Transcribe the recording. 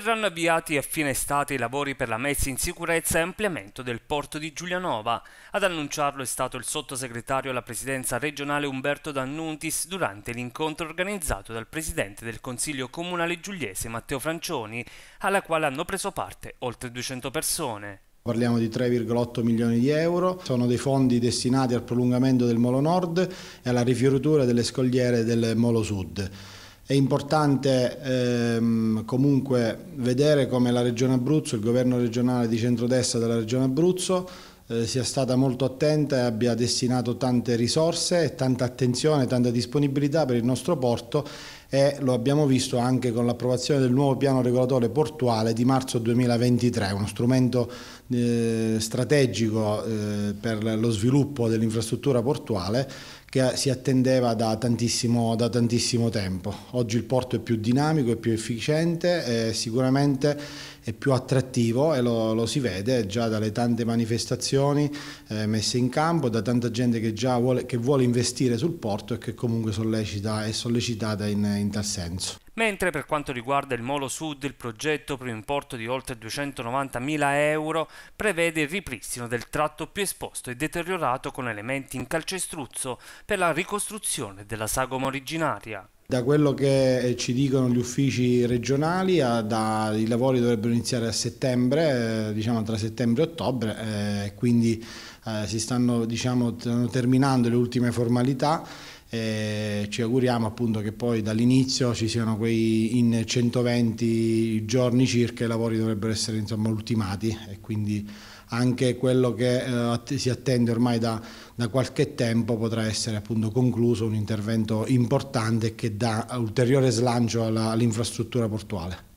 verranno avviati a fine estate i lavori per la messa in sicurezza e ampliamento del porto di Giulianova. Ad annunciarlo è stato il sottosegretario alla presidenza regionale Umberto D'Annuntis durante l'incontro organizzato dal presidente del Consiglio Comunale Giuliese Matteo Francioni, alla quale hanno preso parte oltre 200 persone. Parliamo di 3,8 milioni di euro, sono dei fondi destinati al prolungamento del Molo Nord e alla rifioritura delle scogliere del Molo Sud. È importante ehm, comunque vedere come la Regione Abruzzo, il governo regionale di centrodestra della Regione Abruzzo, eh, sia stata molto attenta e abbia destinato tante risorse, tanta attenzione, tanta disponibilità per il nostro porto e lo abbiamo visto anche con l'approvazione del nuovo piano regolatore portuale di marzo 2023, uno strumento eh, strategico eh, per lo sviluppo dell'infrastruttura portuale che si attendeva da tantissimo, da tantissimo, tempo. Oggi il porto è più dinamico, è più efficiente e sicuramente è più attrattivo e lo, lo si vede già dalle tante manifestazioni eh, messe in campo, da tanta gente che già vuole, che vuole, investire sul porto e che comunque sollecita, è sollecitata in, in tal senso mentre per quanto riguarda il Molo Sud il progetto per un importo di oltre 290.000 euro prevede il ripristino del tratto più esposto e deteriorato con elementi in calcestruzzo per la ricostruzione della sagoma originaria. Da quello che eh, ci dicono gli uffici regionali, da, i lavori dovrebbero iniziare a settembre, eh, diciamo tra settembre e ottobre, eh, quindi eh, si stanno diciamo, terminando le ultime formalità eh, ci auguriamo appunto che poi dall'inizio ci siano quei in 120 giorni circa i lavori dovrebbero essere insomma ultimati e quindi anche quello che eh, si attende ormai da, da, qualche tempo potrà essere appunto concluso un intervento importante che dà ulteriore slancio all'infrastruttura portuale.